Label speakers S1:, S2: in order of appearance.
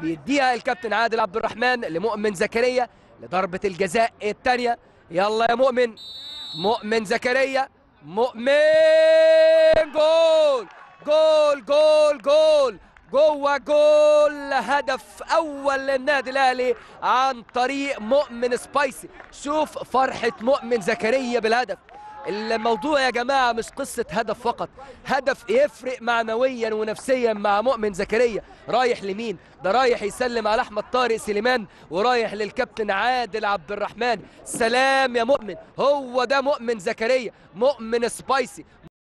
S1: بيديها الكابتن عادل عبد الرحمن لمؤمن زكريا لضربة الجزاء الثانية يلا يا مؤمن مؤمن زكريا مؤمن جول جول جول جول جوه جول هدف اول للنادي الاهلي عن طريق مؤمن سبايسي شوف فرحه مؤمن زكريا بالهدف الموضوع يا جماعة مش قصة هدف فقط هدف يفرق معنويا ونفسيا مع مؤمن زكريا رايح لمين ده رايح يسلم على أحمد طارق سليمان ورايح للكابتن عادل عبد الرحمن سلام يا مؤمن هو ده مؤمن زكريا مؤمن سبايسي